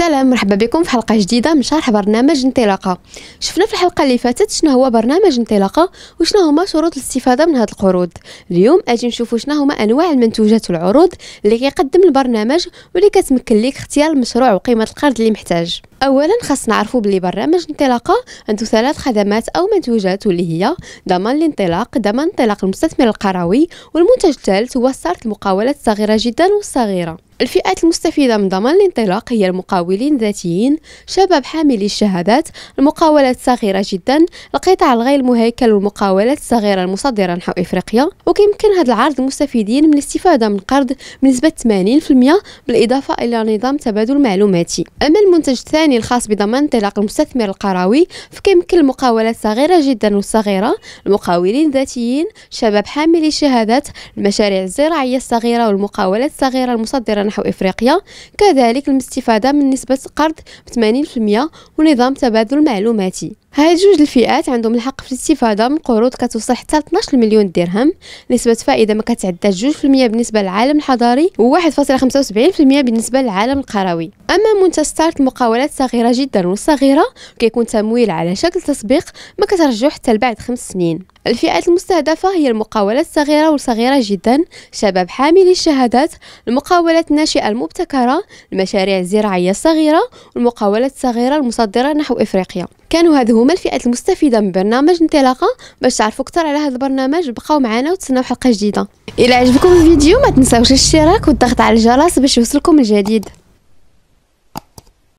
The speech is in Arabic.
السلام مرحبا بكم في حلقه جديده من شرح برنامج انطلاقه شفنا في الحلقه اللي فاتت شنو هو برنامج انطلاقه وشنو هما شروط الاستفاده من هذه القروض اليوم اجي نشوفوا شنو هما انواع المنتوجات والعروض اللي كيقدم البرنامج واللي كتمكن ليك اختيار المشروع وقيمه القرض اللي محتاج اولا خاص نعرفوا بلي برنامج انطلاقه عنده ثلاث خدمات او منتوجات واللي هي ضمان الانطلاق ضمان انطلاق المستثمر القروي والمنتج الثالث هو صارت المقاولات الصغيره جدا والصغيره الفئات المستفيدة من ضمان الانطلاق هي المقاولين الذاتيين، شباب حاملي الشهادات، المقاولات الصغيرة جدا، القطاع الغير مهيكل والمقاولات الصغيرة المصدرة نحو إفريقيا، وكيمكن هذا العرض المستفيدين من الاستفادة من القرض بنسبة 80% بالإضافة إلى نظام تبادل معلوماتي. أما المنتج الثاني الخاص بضمان انطلاق المستثمر القروي فكيمكن المقاولات الصغيرة جدا والصغيرة، المقاولين الذاتيين، شباب حاملي الشهادات، المشاريع الزراعية الصغيرة والمقاولات الصغيرة المصدرة نحو إفريقيا كذلك المستفادة من نسبة قرض 80% ونظام تبادل معلوماتي هاد جوج الفئات عندهم الحق في الاستفادة من قروض كتوصل حتى 12 مليون درهم نسبة فائدة ما كتعداش 2% بالنسبة للعالم الحضاري و1.75% بالنسبة للعالم القروي أما منتستارت المقاولات صغيرة جدا وصغيرة كيكون تمويل على شكل تسبيق ما كترجعو حتى لبعد خمس سنين الفئات المستهدفة هي المقاولات الصغيرة والصغيرة جدا شباب حاملي الشهادات المقاولات الناشئة المبتكرة المشاريع الزراعية الصغيرة والمقاولات الصغيرة المصدرة نحو إفريقيا كانوا هذو هما الفئات المستفيده من برنامج انطلاقه باش تعرفوا اكثر على هذا البرنامج بقاو معنا وتسناو حلقه جديده الى عجبكم الفيديو ما تنساوش الاشتراك والضغط على الجرس باش يوصلكم الجديد